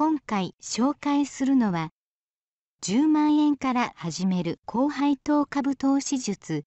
今回紹介するのは10万円から始める高配当株投資術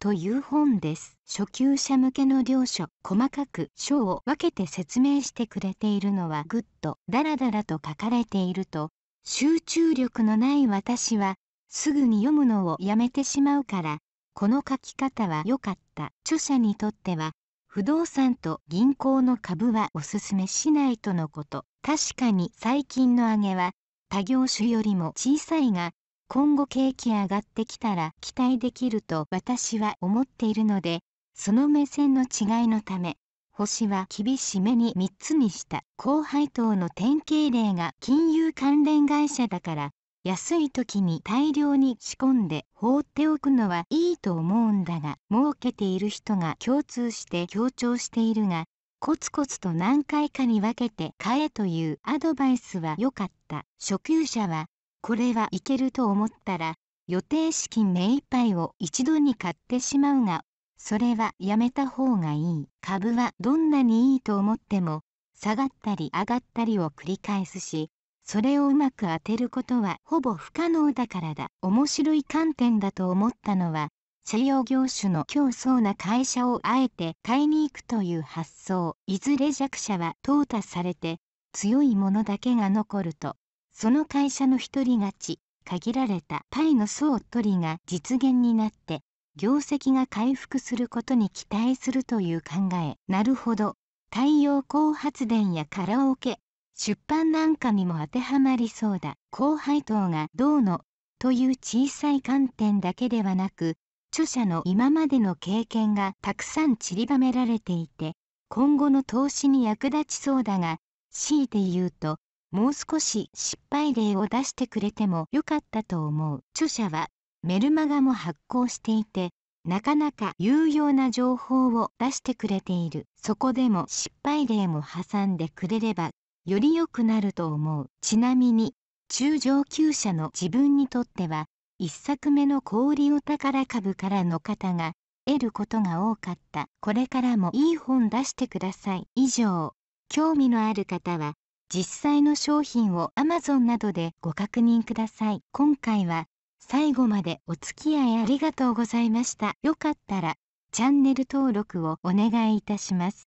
という本です。初級者向けの領書、細かく章を分けて説明してくれているのはグッとダラダラと書かれていると、集中力のない私はすぐに読むのをやめてしまうから、この書き方は良かった。著者にとっては不動産と銀行の株はおすすめしないとのこと確かに最近の上げは他業種よりも小さいが今後景気上がってきたら期待できると私は思っているのでその目線の違いのため星は厳しめに3つにした高配当の典型例が金融関連会社だから安い時に大量に仕込んで放っておくのはいいと思うんだが儲けている人が共通して強調しているがコツコツと何回かに分けて買えというアドバイスは良かった初級者はこれはいけると思ったら予定資金目いっぱいを一度に買ってしまうがそれはやめた方がいい株はどんなにいいと思っても下がったり上がったりを繰り返すしそれをうまく当てることはほぼ不可能だからだ面白い観点だと思ったのは西洋業種の競争な会社をあえて買いに行くという発想いずれ弱者は淘汰されて強いものだけが残るとその会社の一人勝ち限られたパイの総取りが実現になって業績が回復することに期待するという考えなるほど太陽光発電やカラオケ出版なんかにも当てはまりそうだ高配当がどうのという小さい観点だけではなく著者の今までの経験がたくさん散りばめられていて今後の投資に役立ちそうだが強いて言うともう少し失敗例を出してくれてもよかったと思う著者はメルマガも発行していてなかなか有用な情報を出してくれているそこでも失敗例も挟んでくれればより良くなると思うちなみに中上級者の自分にとっては1作目の氷お宝株からの方が得ることが多かったこれからもいい本出してください以上興味のある方は実際の商品を Amazon などでご確認ください今回は最後までお付き合いありがとうございましたよかったらチャンネル登録をお願いいたします